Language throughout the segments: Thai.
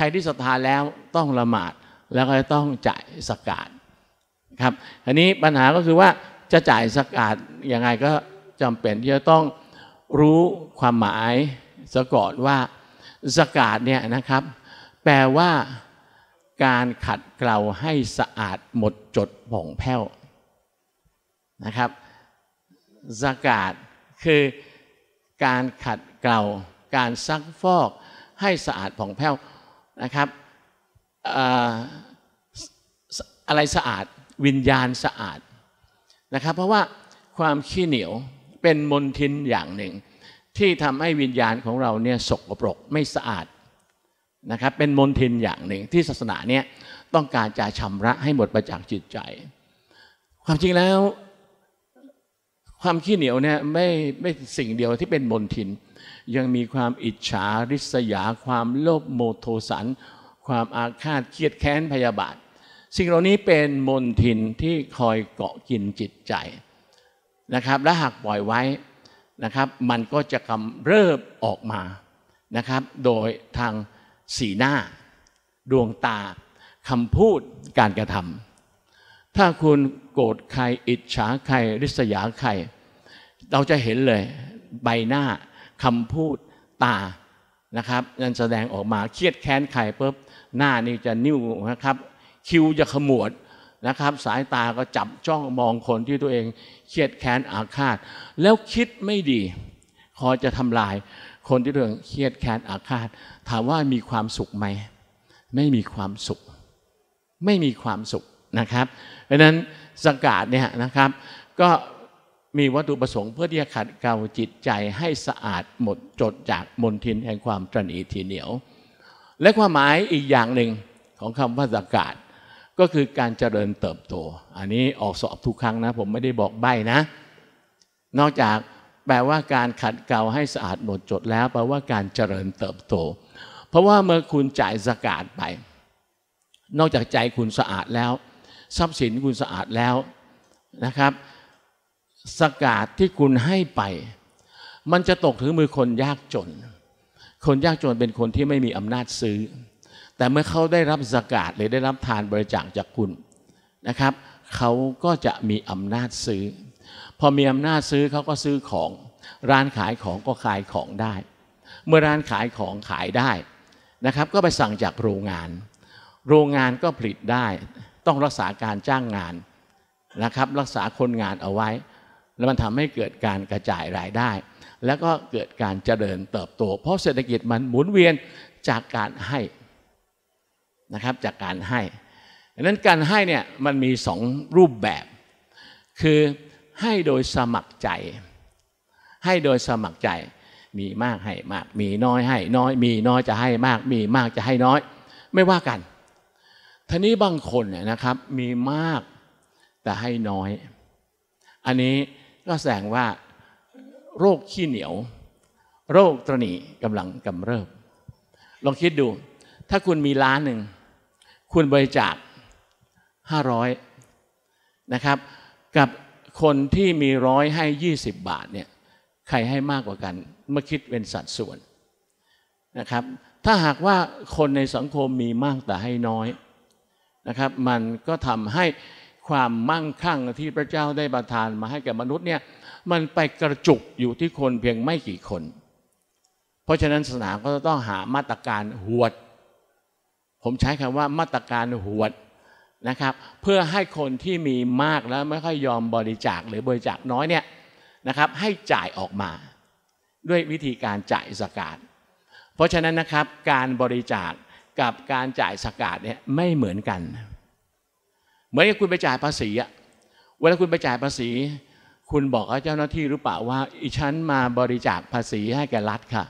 ใครที่ศรัทธาแล้วต้องละหมาดแล้วก็ต้องจ่ายสกาดครับอันนี้ปัญหาก็คือว่าจะจ่ายสกาดยังไงก็จำเป็น ที่จะต้องรู้ความหมายสะก่อนว่าสกาดเนี่ยนะครับ แปลว่าการขัดเกลาให้สะอาดหมดจดผ่องแผ้วนะครับสกาดคือการขัดเกลาการซักฟอก ให้สะอาดผ่องแผ้วนะครับอะไรสะอาดวิญญาณสะอาดนะครับเพราะว่าความขี้เหนียวเป็นมลทินอย่างหนึ่ง ที่ทำให้วิญญาณของเราเนี่ยสกปรกไม่สะอาดนะครับเป็นมลทินอย่างหนึ่ง ที่ศาสนาเนี่ยต้องการจะชำระให้หมดไปจากจิตใจ ความจริงแล้ว ความขี้เหนียวเนี่ยไม่ไม่สิ่งเดียวที่เป็นมลทินยังมีความอิจฉาริษยาความโลภโมโทสันความอาฆาตเครียดแค้นพยาบาท สิ่งเหล่านี้เป็นมนทินที่คอยเกาะกินจิตใจนะครับ และหากปล่อยไว้นะครับ มันก็จะกำเริบออกมานะครับ โดยทางสีหน้า ดวงตาคำพูดการกระทำถ้าคุณโกรธใคร อิจฉาใคร ริษยาใคร เราจะเห็นเลยใบหน้าคำพูดตา นะครับนั่นแสดงออกมา เครียดแค้นใครปุ๊บ หน้านี่จะนิ่วนะครับ คิ้วจะขมวดนะครับ สายตาก็จับจ้องมองคนที่ตัวเอง เครียดแค้นอาฆาต แล้วคิดไม่ดี คอยจะทำลาย คนที่เรื่องเครียดแค้นอาฆาต ถามว่ามีความสุขไหม ไม่มีความสุข ไม่มีความสุขนะครับ เพราะนั้นสังกาดเนี่ยนะครับ ก็มีวัตถุประสงค์เพื่อที่จะขัดเกลาจิตใจให้สะอาดหมดจดจากมลทินแห่งความตรนีทีเหนียว และความหมายอีกอย่างหนึ่งของคำว่าสกาดก็คือการเจริญเติบโตอันนี้ออกสอบทุกครั้งนะผมไม่ได้บอกใบ้นะ นอกจากแปลว่าการขัดเกลาให้สะอาดหมดจดแล้วแปลว่าการเจริญเติบโต เพราะว่าเมื่อคุณจ่ายสกาดไป นอกจากใจคุณสะอาดแล้วทรัพย์สินคุณสะอาดแล้วนะครับสกาดที่คุณให้ไป มันจะตกถึงมือคนยากจน คนยากจนเป็นคนที่ไม่มีอำนาจซื้อ แต่เมื่อเขาได้รับสกาดหรือได้รับทานบริจาคจากคุณนะครับ เขาก็จะมีอำนาจซื้อ พอมีอำนาจซื้อเขาก็ซื้อของร้านขายของก็ขายของได้ เมื่อร้านขายของขายได้นะครับ ก็ไปสั่งจากโรงงาน โรงงานก็ผลิตได้ ต้องรักษาการจ้างงานนะครับ รักษาคนงานเอาไว้แล้วมันทำให้เกิดการกระจายรายได้ แล้วก็เกิดการเจริญเติบโตเพราะเศรษฐกิจมันหมุนเวียนจากการให้นะครับจากการให้ดังนั้นการให้เนี่ยมันมีสองรูปแบบ คือให้โดยสมัครใจ ให้โดยสมัครใจ มีมากให้มาก มีน้อยให้น้อย มีน้อยจะให้มากมีมากจะให้น้อย ไม่ว่ากันทานี้บางคนเนี่ยนะครับ มีมากแต่ให้น้อย อันนี้ก็แสดงว่าโรคขี้เหนียว โรคตรณีกำลังกำเริบลองคิดดู ถ้าคุณมีล้านหนึ่ง คุณบริจาคห้าร้อยนะครับ กับคนที่มีร้อยให้ 20 บาทเนี่ยใครให้มากกว่ากันเมื่อคิดเป็นสัดส่วนนะครับ ถ้าหากว่าคนในสังคมมีมากแต่ให้น้อยนะครับ มันก็ทำให้ความมั่งคั่งที่พระเจ้าได้ประทานมาให้แก่มนุษย์เนี่ยมันไปกระจุกอยู่ที่คนเพียงไม่กี่คน เพราะฉะนั้นศาสนาก็จะต้องหามาตรการหวด ผมใช้คำว่ามาตรการหวดนะครับ เพื่อให้คนที่มีมากแล้วไม่ค่อยยอมบริจาคหรือบริจาคน้อยเนี่ยนะครับ ให้จ่ายออกมา ด้วยวิธีการจ่ายสกาดเพราะฉะนั้นนะครับการบริจาคกับการจ่ายสกาดเนี่ยไม่เหมือนกันเหมือนกับคุณไปจ่ายภาษีอะเวลาคุณไปจ่ายภาษี คุณบอกกับเจ้าหน้าที่หรือเปล่าว่าอีฉันมาบริจาคภาษีให้แก่รัฐค่ะ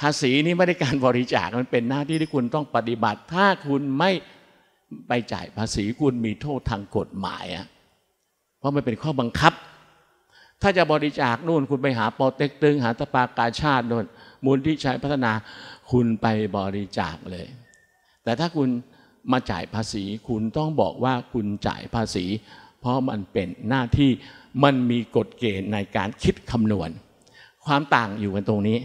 ภาษีนี้ไม่ได้การบริจาค มันเป็นหน้าที่ที่คุณต้องปฏิบัติ ถ้าคุณไม่ไปจ่ายภาษีคุณมีโทษทางกฎหมายอะเพราะมันเป็นข้อบังคับ ถ้าจะบริจาคนู่น คุณไปหาปอเต็กตึงหาตปากาชาตินู่นมูลที่ใช้พัฒนา คุณไปบริจาคเลย แต่ถ้าคุณมาจ่ายภาษี คุณต้องบอกว่าคุณจ่ายภาษี เพราะมันเป็นหน้าที่มันมีกฎเกณฑ์ในการคิดคำนวณ ความต่างอยู่กันตรงนี้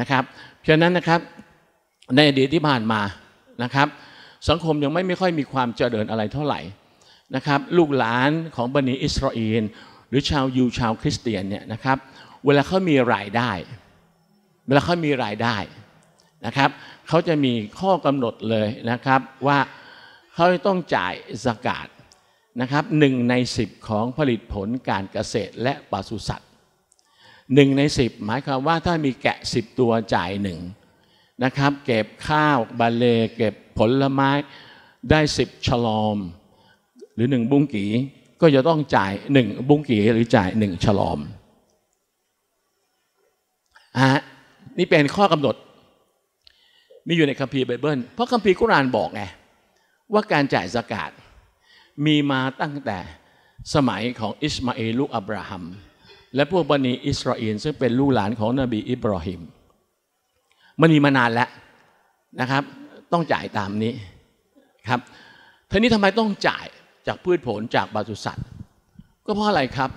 นะครับเพราะฉะนั้นนะครับในอดีตที่ผ่านมานะครับ สังคมยังไม่ไม่ค่อยมีความเจริญอะไรเท่าไหร่นะครับ ลูกหลานของบันิอิสราเอลหรือชาวยูชาวคริสเตียนเนี่ยนะครับเวลาเขามีรายได้ เวลาเขามีรายได้นะครับเขาจะมีข้อกำหนดเลยนะครับว่าเขาต้องจ่ายสกาดนะครับหนึ่งในสิบของผลิตผลการเกษตรและปศุสัตว์หนึ่งในสิบหมายความว่าถ้ามีแกะสิบตัวจ่ายหนึ่งนะครับเก็บข้าวบาเลเก็บผลไม้ได้สิบฉลอม หรือหนึ่งบุ้งกีก็จะต้องจ่ายหนึ่งบุ้งกีหรือจ่ายหนึ่งฉลอมอ่ะนี่เป็นข้อกำหนดมีอยู่ในคัมภีร์ไบเบิล เพราะคัมภีร์กุรานบอกไงว่าการจ่ายสกาดมีมาตั้งแต่สมัยของอิสมาเอลูกอับราฮัม และพวกบันีอิสราเอลซึ่งเป็นลูกหลานของนบีอิบราฮิม มันมีมานานแล้วนะครับต้องจ่ายตามนี้ครับทีนี้ทำไมต้องจ่ายจากพืชผลจากบาสุสัตว์ก็เพราะอะไรครับ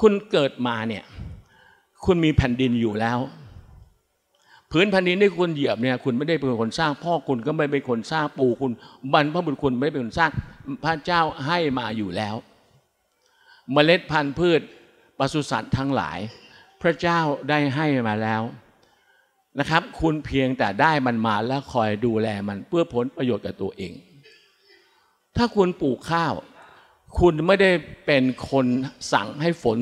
คุณเกิดมาเนี่ยคุณมีแผ่นดินอยู่แล้วพื้นแผ่นดินที่คุณเหยียบเนี่ยคุณไม่ได้เป็นคนสร้างพ่อคุณก็ไม่เป็นคนสร้างปู่คุณบรรพบุรุษคุณไม่เป็นคนสร้างพระเจ้าให้มาอยู่แล้ว เมล็ดพันธุ์พืชปศุสัตว์ทั้งหลาย พระเจ้าได้ให้มาแล้วนะครับ คุณเพียงแต่ได้มันมาแล้วคอยดูแลมันเพื่อผลประโยชน์กับตัวเอง ถ้าคุณปลูกข้าว คุณไม่ได้เป็นคนสั่งให้ฝน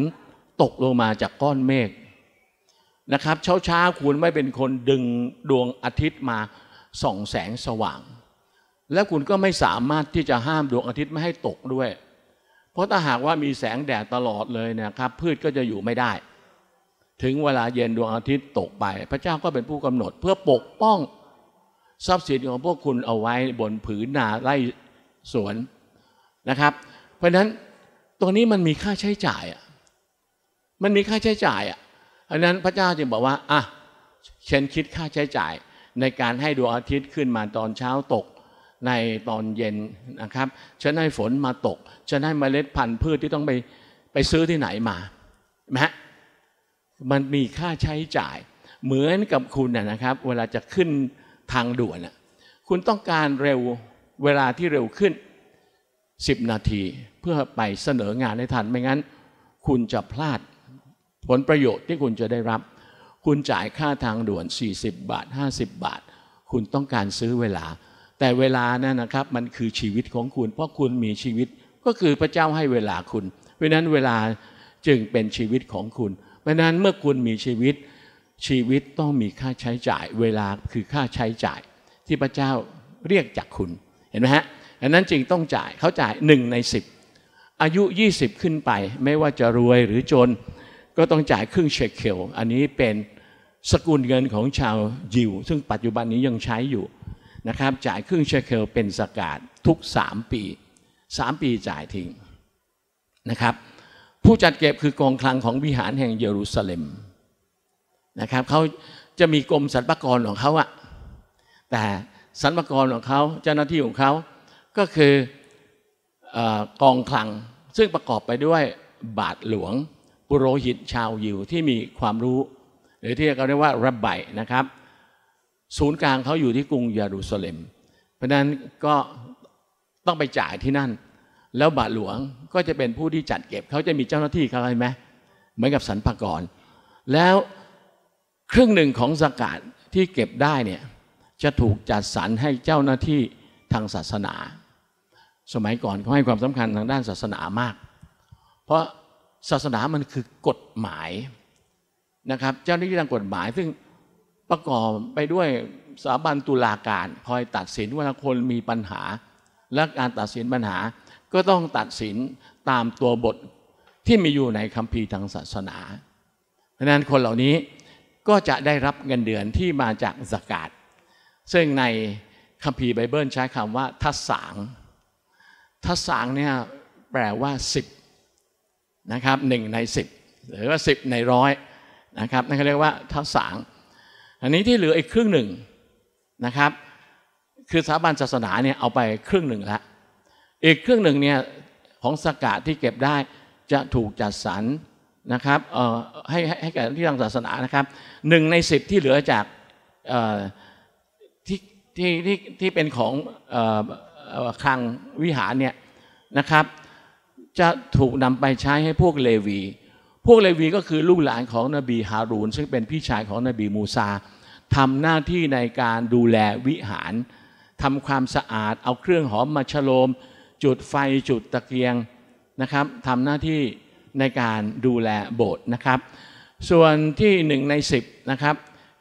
ตกลงมาจากก้อนเมฆนะครับเช้าช้าคุณไม่เป็นคนดึงดวงอาทิตย์มาส่องแสงสว่าง และคุณก็ไม่สามารถที่จะห้ามดวงอาทิตย์ไม่ให้ตกด้วย เพราะถ้าหากว่ามีแสงแดดตลอดเลยนะครับ พืชก็จะอยู่ไม่ได้ ถึงเวลาเย็นดวงอาทิตย์ตกไป พระเจ้าก็เป็นผู้กำหนดเพื่อปกป้อง ทรัพย์สินของพวกคุณเอาไว้บนผืนนาไร่สวนนะครับ เพราะฉะนั้นตรงนี้มันมีค่าใช้จ่ายอ่ะมันมีค่าใช้จ่ายอ่ะะฉะนั้นพระเจ้าจึงบอกว่าอ่ะฉันคิดค่าใช้จ่าย ในการให้ดวงอาทิตย์ขึ้นมาตอนเช้าตก ในตอนเย็นนะครับฉันให้ฝนมาตกฉันให้เมล็ดพันธุ์พืชที่ต้องไปไปซื้อที่ไหนมาแมมมันมีค่าใช้จ่าย เหมือนกับคุณนะครับ เวลาจะขึ้นทางด่วนคุณต้องการเร็วเวลาที่เร็วขึ้น 10 นาที เพื่อไปเสนองานในทันไม่งั้นคุณจะพลาดผลประโยชน์ที่คุณจะได้รับ คุณจ่ายค่าทางด่วน 40 บาท 50 บาท คุณต้องการซื้อเวลา แต่เวลานั่นนะครับมันคือชีวิตของคุณ เพราะคุณมีชีวิต ก็คือพระเจ้าให้เวลาคุณ เพราะนั้นเวลาจึงเป็นชีวิตของคุณ เพราะนั้นเมื่อคุณมีชีวิต ชีวิตต้องมีค่าใช้จ่าย เวลาคือค่าใช้จ่ายที่พระเจ้าเรียกจากคุณ เห็นไหมฮะอันนั้นจึงต้องจ่ายเขาจ่าย1ใน 10 อายุ 20 ขึ้นไป ไม่ว่าจะรวยหรือจนก็ต้องจ่ายครึ่งเชคเคลอันนี้เป็นสกุลเงินของชาวยิว ซึ่งปัจจุบันนี้ยังใช้อยู่นะครับ จ่ายครึ่งเชคเคลเป็นสกาดทุก 3 ปี3ปีจ่ายทิ้งนะครับ ผู้จัดเก็บคือกองคลังของวิหารแห่งเยรูซาเล็มนะครับ เขาจะมีกรมสรรพากรของเขาอะแต่สรรพากรของเขาเจ้าหน้าที่ของเขาก็คืออกองคลังซึ่งประกอบไปด้วยบาทหลวงุโรหิตชาวยิวที่มีความรู้ หรือที่เราเรียกว่าระบายนะครับ ศูนย์กลางเขาอยู่ที่กรุงเยรูซาเล็ม เพราะนั้นก็ต้องไปจ่ายที่นั่น แล้วบาทหลวงก็จะเป็นผู้ที่จัดเก็บเขาจะมีเจ้าหน้าที่เขาใช่ไหมเหมือนกับสรรพากร แล้วครึ่งหนึ่งของสกาดที่เก็บได้ เนี่ย จะถูกจัดสรรให้เจ้าหน้าที่ทางศาสนา สมัยก่อนเขาให้ความสำคัญทางด้านศาสนามาก เพราะศาสนามันคือกฎหมายนะครับเจ้าหน้าที่ทางกฎหมายซึ่งประกอบไปด้วยสถาบันตุลาการคอยตัดสินว่าคนมีปัญหา และการตัดสินปัญหา ก็ต้องตัดสินตามตัวบทที่มีอยู่ในคัมภีร์ทางศาสนา เพราะนั้นคนเหล่านี้ก็จะได้รับเงินเดือนที่มาจากสกาดซึ่งในคัมภีร์ไบเบิล ใช้คำว่า ทัศสังทัศสังเนี่ยแปลว่าสิบนะครับหนึ่งในสิบหรือว่าสิบในร้อยนะครับนั่นเขาเรียกว่าทัสางอันนี้ที่เหลืออีกครึ่งหนึ่งนะครับ คือสถาบันศาสนาเนี่ยเอาไปครึ่งหนึ่งละอีกครึ่งหนึ่งเนี่ยของสกาที่เก็บได้จะถูกจัดสรรนะครับเออ่ให้ให้แก่ที่ทางศาสนานะครับหนึ่งในสิบที่เหลือจากเออ่ที่ที่ที่ที่เป็นของเออ่คลังวิหารเนี่ยนะครับจะถูกนำไปใช้ให้พวกเลวี พวกเลวีก็คือลูกหลานของนบีฮารูนซึ่งเป็นพี่ชายของนบีมูซาทำหน้าที่ในการดูแลวิหารทำความสะอาดเอาเครื่องหอมมาฉโลม จุดไฟจุดตะเกียงนะครับทำหน้าที่ในการดูแลโบสถ์นะครับ ส่วนที่หนึ่งในสิบนะครับ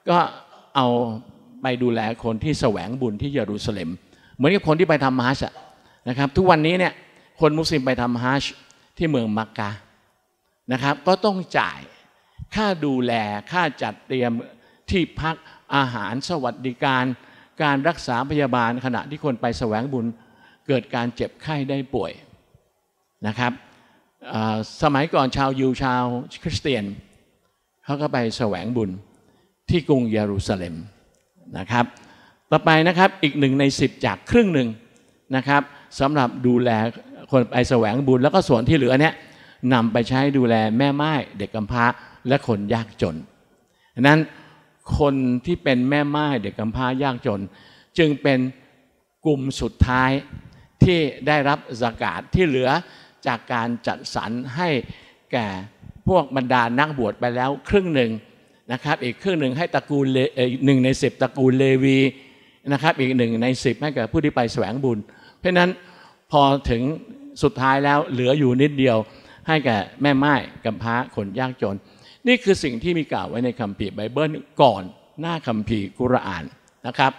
ก็เอาไปดูแลคนที่แสวงบุญที่เยรูซาเล็ม เหมือนกับคนที่ไปทำมาร์ชนะครับ ทุกวันนี้เนี่ยคนมุสลิมไปทำฮัจที่เมืองมักกะนะครับ ก็ต้องจ่ายค่าดูแล ค่าจัดเตรียมที่พักอาหารสวัสดิการ การรักษาพยาบาลขณะที่คนไปแสวงบุญ เกิดการเจ็บไข้ได้ป่วย นะครับ สมัยก่อนชาวยิว ชาวคริสเตียน เขาก็ไปแสวงบุญที่กรุงเยรูซาเล็ม นะครับ ต่อไปนะครับ อีกหนึ่งในสิบจากครึ่งหนึ่งนะครับสำหรับดูแลคนไปแสวงบุญแล้วก็ส่วนที่เหลือเนี้ยนำไปใช้ดูแลแม่ไม้เด็กกำพร้าและคนยากจนนั้นคนที่เป็นแม่ไม้เด็กกำพร้ายากจน จึงเป็นกลุ่มสุดท้ายที่ได้รับสกาศที่เหลือจากการจัดสรรให้แก่พวกบรรดานักบวชไปแล้วครึ่งหนึ่งนะครับอีกครึ่งหนึ่งให้ตระกูลเหนึ่งในสิบตระกูลเลวีนะครับอีกหนึ่งในสิบให้กับผู้ที่ไปแสวงบุญเพราะนั้นพอถึงสุดท้ายแล้วเหลืออยู่นิดเดียว ให้แก่แม่ไม้กับพระคนยากจน นี่คือสิ่งที่มีกล่าวไว้ในคัมภีร์ไบเบิลก่อนหน้าคัมภีร์กุรอานนะครับ